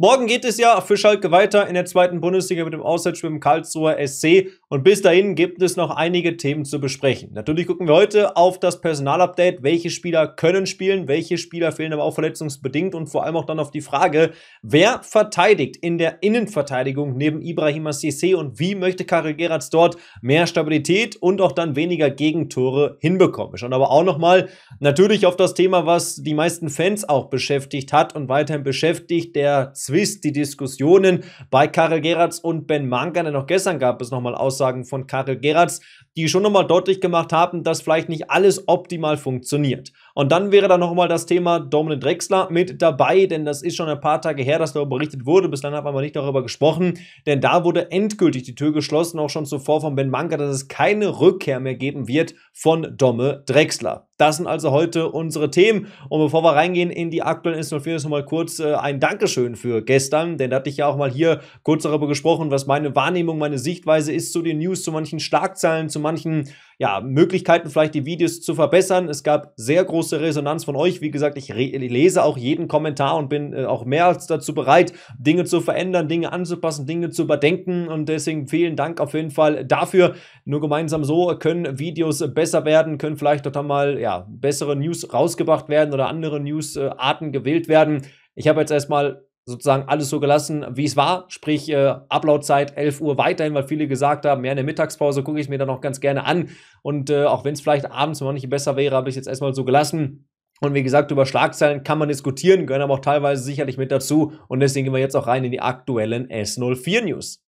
Morgen geht es ja für Schalke weiter in der zweiten Bundesliga mit dem Auswärtsspiel im Karlsruher SC. Und bis dahin gibt es noch einige Themen zu besprechen. Natürlich gucken wir heute auf das Personalupdate. Welche Spieler können spielen? Welche Spieler fehlen aber auch verletzungsbedingt? Und vor allem auch dann auf die Frage, wer verteidigt in der Innenverteidigung neben Ibrahima Sissé und wie möchte Karel Geratz dort mehr Stabilität und auch dann weniger Gegentore hinbekommen? Wir schauen aber auch nochmal natürlich auf das Thema, was die meisten Fans auch beschäftigt hat und weiterhin beschäftigt, der Swiss, die Diskussionen bei Karel Geratz und Ben Mangan. Denn auch gestern gab es nochmal Aussagen von Karel Geratz, die schon nochmal deutlich gemacht haben, dass vielleicht nicht alles optimal funktioniert. Und dann wäre da nochmal das Thema Dominic Drexler mit dabei, denn das ist schon ein paar Tage her, dass darüber berichtet wurde. Bislang haben wir nicht darüber gesprochen, denn da wurde endgültig die Tür geschlossen, auch schon zuvor von Ben Manka, dass es keine Rückkehr mehr geben wird von Domme Drexler. Das sind also heute unsere Themen. Und bevor wir reingehen in die aktuellen Instanz, nochmal kurz äh, ein Dankeschön für gestern, denn da hatte ich ja auch mal hier kurz darüber gesprochen, was meine Wahrnehmung, meine Sichtweise ist zu den News, zu manchen Schlagzeilen, zu manchen manchen ja, Möglichkeiten, vielleicht die Videos zu verbessern. Es gab sehr große Resonanz von euch. Wie gesagt, ich lese auch jeden Kommentar und bin äh, auch mehr als dazu bereit, Dinge zu verändern, Dinge anzupassen, Dinge zu überdenken. Und deswegen vielen Dank auf jeden Fall dafür. Nur gemeinsam so können Videos besser werden, können vielleicht dort einmal ja, bessere News rausgebracht werden oder andere Newsarten äh, gewählt werden. Ich habe jetzt erstmal sozusagen alles so gelassen, wie es war, sprich äh, Uploadzeit 11 Uhr weiterhin, weil viele gesagt haben, ja, eine Mittagspause gucke ich mir dann auch ganz gerne an und äh, auch wenn es vielleicht abends noch nicht besser wäre, habe ich es jetzt erstmal so gelassen. Und wie gesagt, über Schlagzeilen kann man diskutieren, gehören aber auch teilweise sicherlich mit dazu und deswegen gehen wir jetzt auch rein in die aktuellen S04 News.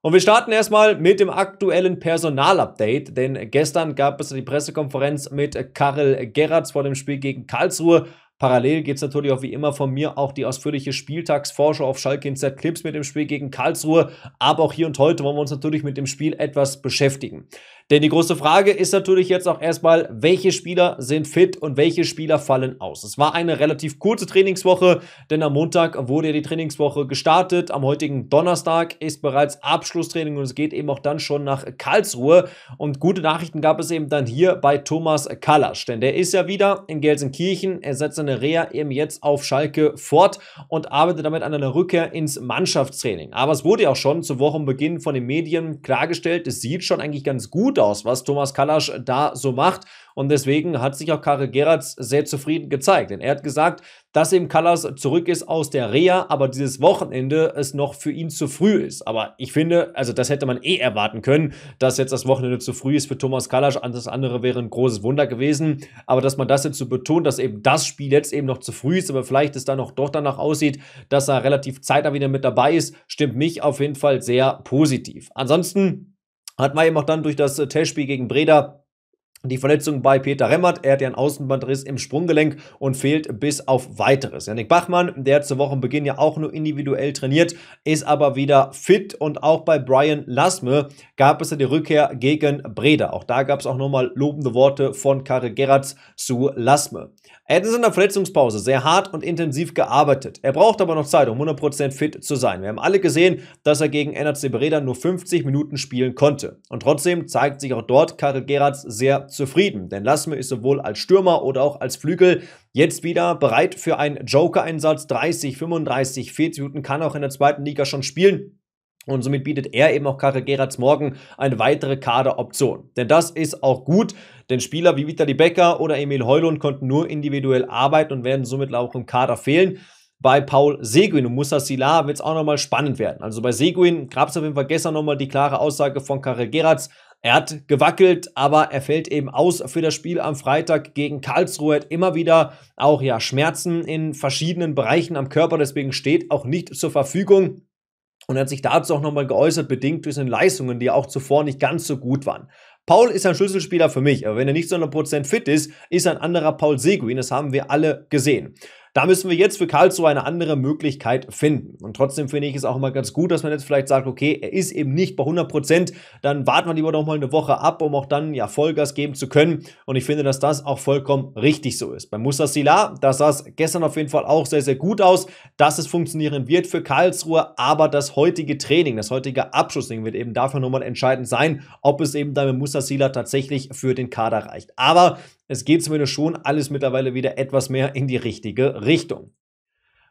Und wir starten erstmal mit dem aktuellen Personalupdate, denn gestern gab es die Pressekonferenz mit Karel Gerrards vor dem Spiel gegen Karlsruhe Parallel gibt es natürlich auch wie immer von mir auch die ausführliche Spieltagsforschung auf Schalke in Z Clips mit dem Spiel gegen Karlsruhe. Aber auch hier und heute wollen wir uns natürlich mit dem Spiel etwas beschäftigen. Denn die große Frage ist natürlich jetzt auch erstmal, welche Spieler sind fit und welche Spieler fallen aus. Es war eine relativ kurze Trainingswoche, denn am Montag wurde ja die Trainingswoche gestartet. Am heutigen Donnerstag ist bereits Abschlusstraining und es geht eben auch dann schon nach Karlsruhe. Und gute Nachrichten gab es eben dann hier bei Thomas Kalasch, denn der ist ja wieder in Gelsenkirchen. Er setzt seine Reha eben jetzt auf Schalke fort und arbeitet damit an einer Rückkehr ins Mannschaftstraining. Aber es wurde ja auch schon zu Wochenbeginn von den Medien klargestellt, es sieht schon eigentlich ganz gut aus, was Thomas Kalasch da so macht. Und deswegen hat sich auch Karel Geratz sehr zufrieden gezeigt. Denn er hat gesagt, dass eben Kalasch zurück ist aus der Reha, aber dieses Wochenende es noch für ihn zu früh ist. Aber ich finde, also das hätte man eh erwarten können, dass jetzt das Wochenende zu früh ist für Thomas Kalasch. Alles andere wäre ein großes Wunder gewesen. Aber dass man das jetzt so betont, dass eben das Spiel jetzt eben noch zu früh ist, aber vielleicht es dann noch doch danach aussieht, dass er relativ zeitnah wieder mit dabei ist, stimmt mich auf jeden Fall sehr positiv. Ansonsten hat man eben auch dann durch das äh, Testspiel gegen Breda die Verletzung bei Peter Remmert, er hat ja einen Außenbandriss im Sprunggelenk und fehlt bis auf weiteres. Janik Bachmann, der zu Wochenbeginn ja auch nur individuell trainiert, ist aber wieder fit und auch bei Brian Lasme gab es ja die Rückkehr gegen Breda. Auch da gab es auch nochmal lobende Worte von Karel Gerrards zu Lasme. Er hat in seiner Verletzungspause sehr hart und intensiv gearbeitet. Er braucht aber noch Zeit, um 100% fit zu sein. Wir haben alle gesehen, dass er gegen NRC Breda nur 50 Minuten spielen konnte. Und trotzdem zeigt sich auch dort Karel Geratz sehr zufrieden. Denn Lassme ist sowohl als Stürmer oder auch als Flügel jetzt wieder bereit für einen Joker-Einsatz. 30, 35, 40 Minuten kann auch in der zweiten Liga schon spielen. Und somit bietet er eben auch Karel Geratz morgen eine weitere Kaderoption. Denn das ist auch gut, denn Spieler wie Vitali Becker oder Emil Heulund konnten nur individuell arbeiten und werden somit auch im Kader fehlen. Bei Paul Seguin und Musa Sila wird es auch nochmal spannend werden. Also bei Seguin gab es auf jeden Fall gestern nochmal die klare Aussage von Karel Geratz, er hat gewackelt, aber er fällt eben aus für das Spiel am Freitag gegen Karlsruhe. Er hat immer wieder auch ja Schmerzen in verschiedenen Bereichen am Körper, deswegen steht auch nicht zur Verfügung. Und er hat sich dazu auch nochmal geäußert, bedingt durch seine Leistungen, die auch zuvor nicht ganz so gut waren. Paul ist ein Schlüsselspieler für mich, aber wenn er nicht zu 100% fit ist, ist ein anderer Paul Seguin. Das haben wir alle gesehen. Da müssen wir jetzt für Karlsruhe eine andere Möglichkeit finden. Und trotzdem finde ich es auch immer ganz gut, dass man jetzt vielleicht sagt, okay, er ist eben nicht bei 100 Prozent, dann warten wir lieber noch mal eine Woche ab, um auch dann ja Vollgas geben zu können. Und ich finde, dass das auch vollkommen richtig so ist. Bei Musa Sila, da sah es gestern auf jeden Fall auch sehr, sehr gut aus, dass es funktionieren wird für Karlsruhe, aber das heutige Training, das heutige Abschlussding wird eben dafür nochmal entscheidend sein, ob es eben dann mit Musa Sila tatsächlich für den Kader reicht. Aber es geht zumindest schon alles mittlerweile wieder etwas mehr in die richtige Richtung.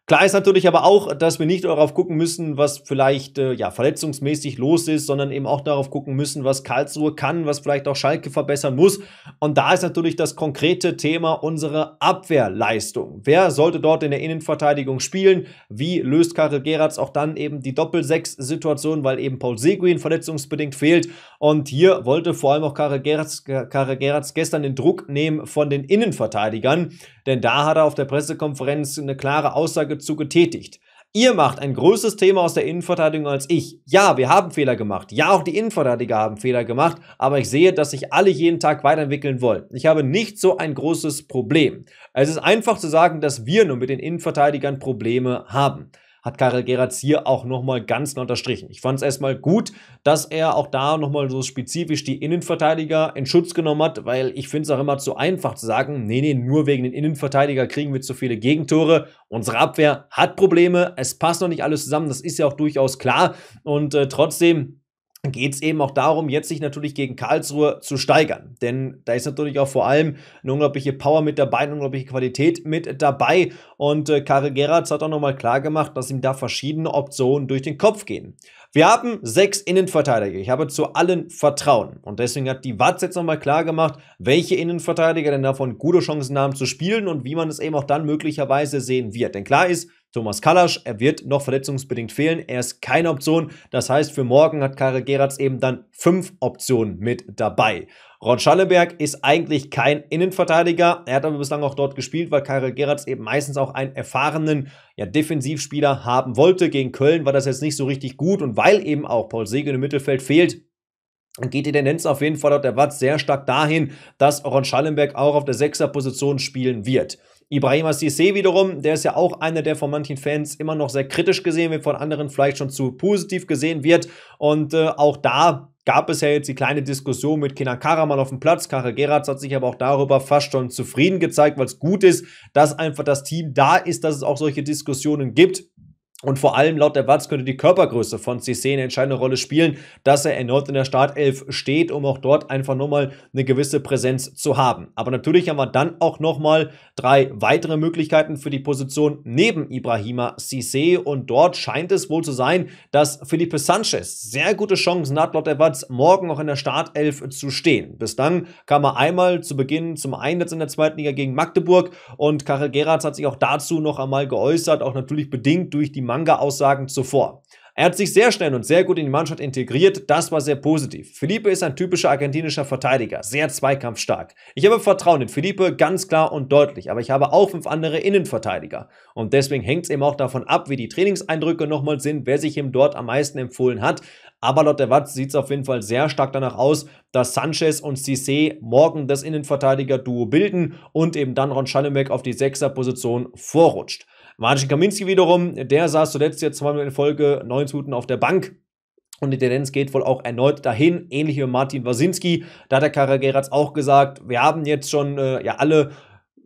Klar ist natürlich aber auch, dass wir nicht darauf gucken müssen, was vielleicht äh, ja, verletzungsmäßig los ist, sondern eben auch darauf gucken müssen, was Karlsruhe kann, was vielleicht auch Schalke verbessern muss. Und da ist natürlich das konkrete Thema unsere Abwehrleistung. Wer sollte dort in der Innenverteidigung spielen? Wie löst Karel Geratz auch dann eben die Doppel-Sechs-Situation, weil eben Paul Seguin verletzungsbedingt fehlt? Und hier wollte vor allem auch Karel Geratz, Karel Geratz gestern den Druck nehmen von den Innenverteidigern denn da hat er auf der Pressekonferenz eine klare Aussage zu getätigt. Ihr macht ein größeres Thema aus der Innenverteidigung als ich. Ja, wir haben Fehler gemacht. Ja, auch die Innenverteidiger haben Fehler gemacht. Aber ich sehe, dass sich alle jeden Tag weiterentwickeln wollen. Ich habe nicht so ein großes Problem. Es ist einfach zu sagen, dass wir nur mit den Innenverteidigern Probleme haben hat Karel Geratz hier auch nochmal ganz neu unterstrichen. Ich fand es erstmal gut, dass er auch da nochmal so spezifisch die Innenverteidiger in Schutz genommen hat, weil ich finde es auch immer zu einfach zu sagen, nee, nee, nur wegen den Innenverteidiger kriegen wir zu viele Gegentore. Unsere Abwehr hat Probleme, es passt noch nicht alles zusammen, das ist ja auch durchaus klar und äh, trotzdem geht es eben auch darum, jetzt sich natürlich gegen Karlsruhe zu steigern. Denn da ist natürlich auch vor allem eine unglaubliche Power mit dabei, eine unglaubliche Qualität mit dabei. Und äh, Karel Geratz hat auch nochmal klar gemacht, dass ihm da verschiedene Optionen durch den Kopf gehen. Wir haben sechs Innenverteidiger. Ich habe zu allen Vertrauen. Und deswegen hat die Watz jetzt nochmal klar gemacht, welche Innenverteidiger denn davon gute Chancen haben zu spielen und wie man es eben auch dann möglicherweise sehen wird. Denn klar ist, Thomas Kalasch, er wird noch verletzungsbedingt fehlen. Er ist keine Option. Das heißt, für morgen hat Karel Geratz eben dann fünf Optionen mit dabei. Ron Schallenberg ist eigentlich kein Innenverteidiger. Er hat aber bislang auch dort gespielt, weil Karel Gerrards eben meistens auch einen erfahrenen ja, Defensivspieler haben wollte. Gegen Köln war das jetzt nicht so richtig gut und weil eben auch Paul Segel im Mittelfeld fehlt, geht die Tendenz auf jeden Fall laut der Watt sehr stark dahin, dass Ron Schallenberg auch auf der Sechserposition spielen wird. Ibrahim Assise wiederum, der ist ja auch einer, der von manchen Fans immer noch sehr kritisch gesehen wird, von anderen vielleicht schon zu positiv gesehen wird. Und äh, auch da gab es ja jetzt die kleine Diskussion mit Kenan Karaman auf dem Platz. Karel Geratz hat sich aber auch darüber fast schon zufrieden gezeigt, weil es gut ist, dass einfach das Team da ist, dass es auch solche Diskussionen gibt. Und vor allem laut der Watz könnte die Körpergröße von Cissé eine entscheidende Rolle spielen, dass er erneut in der Startelf steht, um auch dort einfach nochmal eine gewisse Präsenz zu haben. Aber natürlich haben wir dann auch nochmal drei weitere Möglichkeiten für die Position neben Ibrahima Cissé. Und dort scheint es wohl zu sein, dass Felipe Sanchez sehr gute Chancen hat, laut der Watz morgen auch in der Startelf zu stehen. Bis dann kam er einmal zu Beginn zum Einsatz in der zweiten Liga gegen Magdeburg und Karel Geratz hat sich auch dazu noch einmal geäußert, auch natürlich bedingt durch die Manga-Aussagen zuvor. Er hat sich sehr schnell und sehr gut in die Mannschaft integriert, das war sehr positiv. Felipe ist ein typischer argentinischer Verteidiger, sehr zweikampfstark. Ich habe Vertrauen in Felipe, ganz klar und deutlich, aber ich habe auch fünf andere Innenverteidiger. Und deswegen hängt es eben auch davon ab, wie die Trainingseindrücke nochmal sind, wer sich ihm dort am meisten empfohlen hat. Aber laut der Watz sieht es auf jeden Fall sehr stark danach aus, dass Sanchez und Cissé morgen das Innenverteidiger-Duo bilden und eben dann Ron Schallenberg auf die Sechser-Position vorrutscht. Martin Kaminski wiederum, der saß zuletzt jetzt zweimal in Folge neun Minuten auf der Bank. Und die Tendenz geht wohl auch erneut dahin, ähnlich wie Martin Wasinski. Da hat der Kara Geratz auch gesagt, wir haben jetzt schon äh, ja alle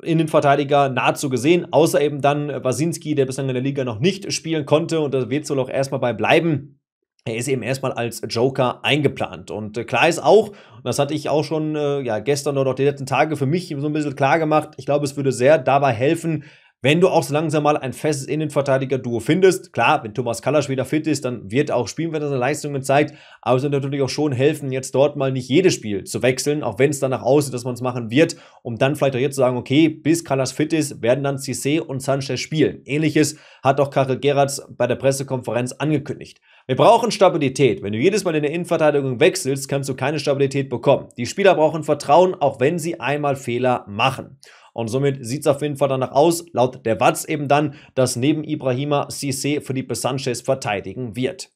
Innenverteidiger nahezu gesehen, außer eben dann Wasinski, der bislang in der Liga noch nicht spielen konnte. Und da wird es wohl auch erstmal bei bleiben er ist eben erstmal als Joker eingeplant. Und äh, klar ist auch, und das hatte ich auch schon äh, ja, gestern oder auch die letzten Tage für mich so ein bisschen klar gemacht, ich glaube, es würde sehr dabei helfen, wenn du auch so langsam mal ein festes Innenverteidiger-Duo findest. Klar, wenn Thomas Kallasch wieder fit ist, dann wird auch spielen, wenn er seine Leistungen zeigt. Aber es wird natürlich auch schon helfen, jetzt dort mal nicht jedes Spiel zu wechseln, auch wenn es danach aussieht, dass man es machen wird, um dann vielleicht auch jetzt zu sagen, okay, bis Kallasch fit ist, werden dann Cissé und Sanchez spielen. Ähnliches hat auch Karel Gerards bei der Pressekonferenz angekündigt. Wir brauchen Stabilität. Wenn du jedes Mal in der Innenverteidigung wechselst, kannst du keine Stabilität bekommen. Die Spieler brauchen Vertrauen, auch wenn sie einmal Fehler machen. Und somit sieht es auf jeden Fall danach aus, laut der Watz eben dann, dass neben Ibrahima Cissé Felipe Sanchez verteidigen wird.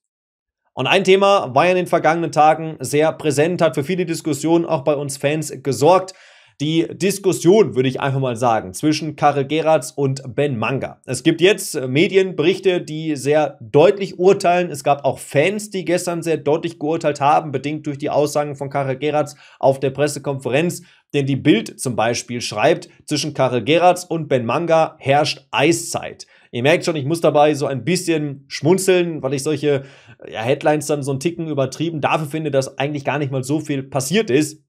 Und ein Thema war ja in den vergangenen Tagen sehr präsent, hat für viele Diskussionen auch bei uns Fans gesorgt die Diskussion, würde ich einfach mal sagen, zwischen Karel Geratz und Ben Manga. Es gibt jetzt äh, Medienberichte, die sehr deutlich urteilen. Es gab auch Fans, die gestern sehr deutlich geurteilt haben, bedingt durch die Aussagen von Karel Geratz auf der Pressekonferenz. Denn die Bild zum Beispiel schreibt, zwischen Karel Geratz und Ben Manga herrscht Eiszeit. Ihr merkt schon, ich muss dabei so ein bisschen schmunzeln, weil ich solche äh, ja, Headlines dann so einen Ticken übertrieben dafür finde, dass eigentlich gar nicht mal so viel passiert ist.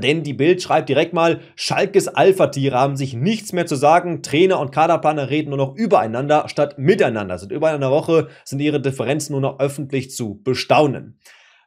Denn die Bild schreibt direkt mal, Schalkes Alpha-Tiere haben sich nichts mehr zu sagen. Trainer und Kaderplaner reden nur noch übereinander statt miteinander. Sind über einer Woche, sind ihre Differenzen nur noch öffentlich zu bestaunen.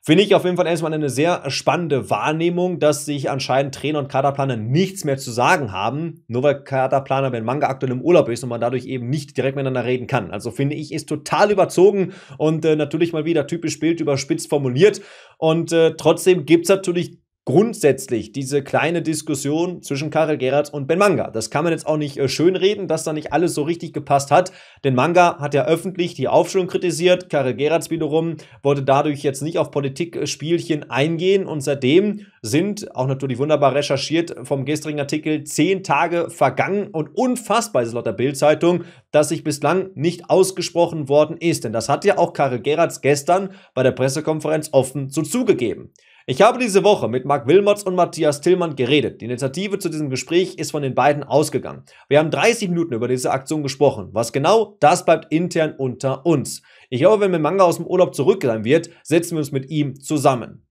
Finde ich auf jeden Fall erstmal eine sehr spannende Wahrnehmung, dass sich anscheinend Trainer und Kaderplaner nichts mehr zu sagen haben, nur weil Kaderplaner, wenn Manga aktuell im Urlaub ist und man dadurch eben nicht direkt miteinander reden kann. Also finde ich, ist total überzogen und äh, natürlich mal wieder typisch Bild überspitzt formuliert. Und äh, trotzdem gibt's natürlich grundsätzlich diese kleine Diskussion zwischen Karel Gerards und Ben Manga. Das kann man jetzt auch nicht äh, schönreden, dass da nicht alles so richtig gepasst hat, denn Manga hat ja öffentlich die Aufstellung kritisiert, Karel Gerards wiederum wollte dadurch jetzt nicht auf Politikspielchen eingehen und seitdem sind, auch natürlich wunderbar recherchiert vom gestrigen Artikel, zehn Tage vergangen und unfassbar ist es laut der Bild-Zeitung, dass sich bislang nicht ausgesprochen worden ist, denn das hat ja auch Karel Gerards gestern bei der Pressekonferenz offen so zugegeben. Ich habe diese Woche mit Marc Wilmots und Matthias Tillmann geredet. Die Initiative zu diesem Gespräch ist von den beiden ausgegangen. Wir haben 30 Minuten über diese Aktion gesprochen. Was genau, das bleibt intern unter uns. Ich glaube, wenn Memanga aus dem Urlaub zurück wird, setzen wir uns mit ihm zusammen.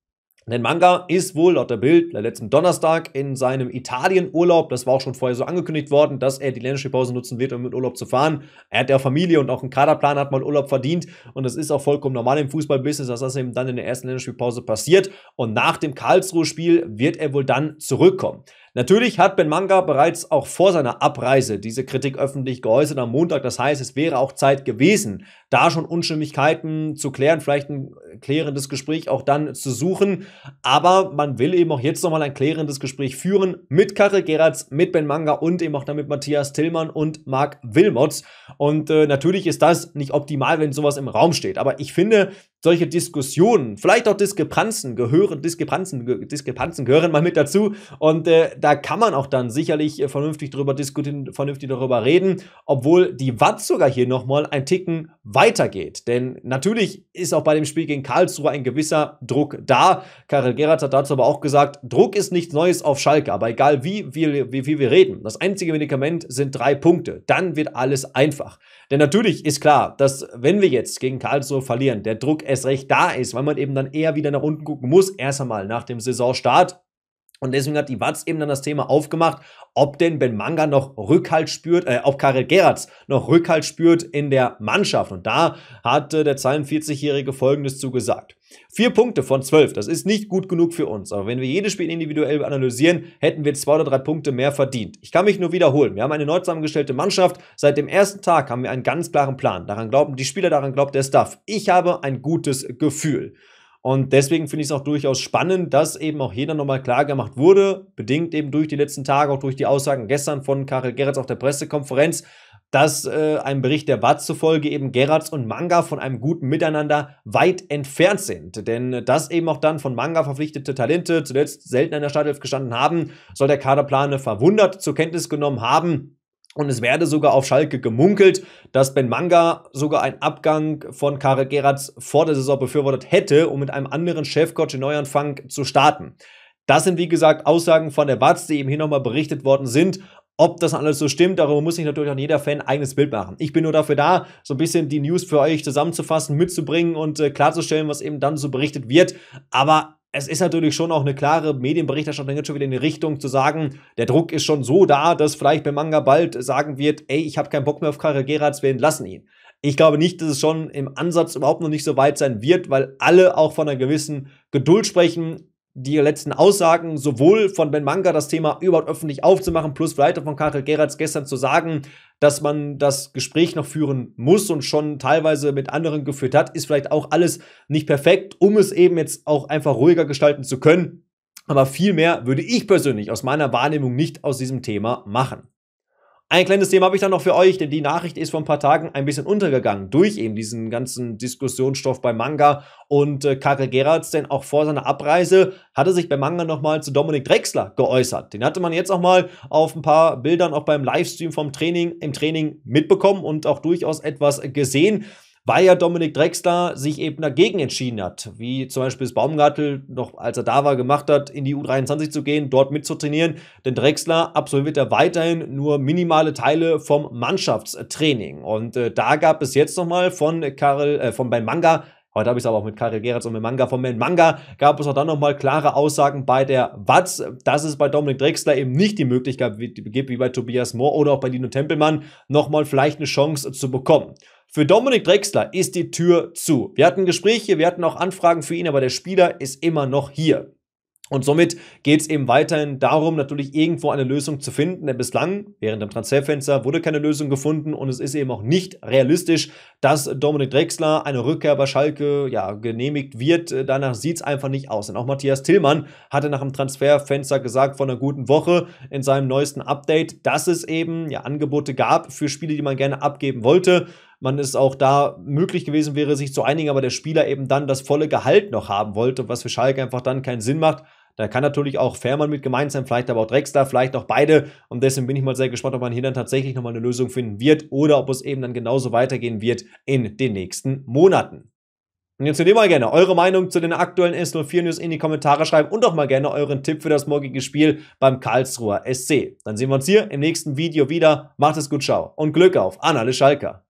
Denn Manga ist wohl laut der Bild letzten Donnerstag in seinem Italienurlaub, das war auch schon vorher so angekündigt worden, dass er die Länderspielpause nutzen wird, um mit Urlaub zu fahren. Er hat ja Familie und auch einen Kaderplan, hat mal Urlaub verdient und es ist auch vollkommen normal im Fußballbusiness, dass das eben dann in der ersten Länderspielpause passiert. Und nach dem Karlsruhe-Spiel wird er wohl dann zurückkommen. Natürlich hat Ben Manga bereits auch vor seiner Abreise diese Kritik öffentlich geäußert am Montag. Das heißt, es wäre auch Zeit gewesen, da schon Unstimmigkeiten zu klären, vielleicht ein klärendes Gespräch auch dann zu suchen. Aber man will eben auch jetzt nochmal ein klärendes Gespräch führen mit Karel Geratz, mit Ben Manga und eben auch dann mit Matthias Tillmann und Marc Wilmots. Und äh, natürlich ist das nicht optimal, wenn sowas im Raum steht. Aber ich finde, solche Diskussionen, vielleicht auch Diskrepanzen gehören, Diskrepanzen, Diskrepanzen gehören mal mit dazu. Und äh, da kann man auch dann sicherlich äh, vernünftig darüber diskutieren, vernünftig darüber reden, obwohl die Watt sogar hier nochmal ein Ticken weitergeht. Denn natürlich ist auch bei dem Spiel gegen Karlsruhe ein gewisser Druck da. Karel Gerhardt hat dazu aber auch gesagt, Druck ist nichts Neues auf Schalke, aber egal wie, wie, wie, wie wir reden. Das einzige Medikament sind drei Punkte. Dann wird alles einfach. Denn natürlich ist klar, dass wenn wir jetzt gegen Karlsruhe verlieren, der Druck erst recht da ist, weil man eben dann eher wieder nach unten gucken muss, erst einmal nach dem Saisonstart. Und deswegen hat die Watz eben dann das Thema aufgemacht, ob denn Ben Manga noch Rückhalt spürt, äh, ob Karel Gerards noch Rückhalt spürt in der Mannschaft. Und da hat äh, der 42-Jährige Folgendes zugesagt. Vier Punkte von zwölf, das ist nicht gut genug für uns. Aber wenn wir jedes Spiel individuell analysieren, hätten wir zwei oder drei Punkte mehr verdient. Ich kann mich nur wiederholen. Wir haben eine neu zusammengestellte Mannschaft. Seit dem ersten Tag haben wir einen ganz klaren Plan. Daran glauben die Spieler, daran glaubt der Staff. Ich habe ein gutes Gefühl. Und deswegen finde ich es auch durchaus spannend, dass eben auch jeder nochmal klargemacht wurde, bedingt eben durch die letzten Tage, auch durch die Aussagen gestern von Karel Gerrits auf der Pressekonferenz, dass äh, einem Bericht der BAT zufolge eben Gerrards und Manga von einem guten Miteinander weit entfernt sind. Denn äh, dass eben auch dann von Manga verpflichtete Talente zuletzt selten in der Startelf gestanden haben, soll der Kaderplaner verwundert zur Kenntnis genommen haben, und es werde sogar auf Schalke gemunkelt, dass Ben Manga sogar einen Abgang von Karel Geratz vor der Saison befürwortet hätte, um mit einem anderen Chefcoach in Neuanfang zu starten. Das sind, wie gesagt, Aussagen von der Watz, die eben hier nochmal berichtet worden sind. Ob das alles so stimmt, darüber muss sich natürlich auch jeder Fan eigenes Bild machen. Ich bin nur dafür da, so ein bisschen die News für euch zusammenzufassen, mitzubringen und äh, klarzustellen, was eben dann so berichtet wird. Aber es ist natürlich schon auch eine klare Medienberichterstattung jetzt schon wieder in die Richtung zu sagen, der Druck ist schon so da, dass vielleicht beim Manga bald sagen wird, ey, ich habe keinen Bock mehr auf Karel Gerards, wir entlassen ihn. Ich glaube nicht, dass es schon im Ansatz überhaupt noch nicht so weit sein wird, weil alle auch von einer gewissen Geduld sprechen, die letzten Aussagen sowohl von Ben Manga das Thema überhaupt öffentlich aufzumachen, plus vielleicht auch von Karel Gerards gestern zu sagen, dass man das Gespräch noch führen muss und schon teilweise mit anderen geführt hat, ist vielleicht auch alles nicht perfekt, um es eben jetzt auch einfach ruhiger gestalten zu können. Aber viel mehr würde ich persönlich aus meiner Wahrnehmung nicht aus diesem Thema machen. Ein kleines Thema habe ich dann noch für euch, denn die Nachricht ist vor ein paar Tagen ein bisschen untergegangen durch eben diesen ganzen Diskussionsstoff bei Manga und äh, Karel Gerards, denn auch vor seiner Abreise hatte sich bei Manga nochmal zu Dominik Drexler geäußert. Den hatte man jetzt auch mal auf ein paar Bildern auch beim Livestream vom Training im Training mitbekommen und auch durchaus etwas gesehen weil ja Dominik Drexler sich eben dagegen entschieden hat, wie zum Beispiel das Baumgartel noch, als er da war, gemacht hat, in die U23 zu gehen, dort mitzutrainieren. Denn Drexler absolviert ja weiterhin nur minimale Teile vom Mannschaftstraining. Und äh, da gab es jetzt nochmal von Karel, äh, von beim Manga Heute habe ich es aber auch mit Karel Geratz und mit Manga vom Man Manga gab es auch dann nochmal klare Aussagen bei der Watz, dass es bei Dominik Drexler eben nicht die Möglichkeit gibt, wie bei Tobias Mohr oder auch bei Dino Tempelmann, nochmal vielleicht eine Chance zu bekommen. Für Dominik Drexler ist die Tür zu. Wir hatten Gespräche, wir hatten auch Anfragen für ihn, aber der Spieler ist immer noch hier. Und somit geht es eben weiterhin darum, natürlich irgendwo eine Lösung zu finden, denn bislang, während dem Transferfenster, wurde keine Lösung gefunden und es ist eben auch nicht realistisch, dass Dominik Drexler eine Rückkehr bei Schalke ja, genehmigt wird. Danach sieht es einfach nicht aus. Und auch Matthias Tillmann hatte nach dem Transferfenster gesagt vor einer guten Woche in seinem neuesten Update, dass es eben ja, Angebote gab für Spiele, die man gerne abgeben wollte man es auch da möglich gewesen wäre, sich zu einigen, aber der Spieler eben dann das volle Gehalt noch haben wollte, was für Schalke einfach dann keinen Sinn macht. Da kann natürlich auch Fährmann mit gemeint sein, vielleicht aber auch Drexler, vielleicht auch beide. Und deswegen bin ich mal sehr gespannt, ob man hier dann tatsächlich nochmal eine Lösung finden wird oder ob es eben dann genauso weitergehen wird in den nächsten Monaten. Und jetzt würde ich mal gerne eure Meinung zu den aktuellen S04 News in die Kommentare schreiben und auch mal gerne euren Tipp für das morgige Spiel beim Karlsruher SC. Dann sehen wir uns hier im nächsten Video wieder. Macht es gut, ciao und Glück auf an alle Schalker.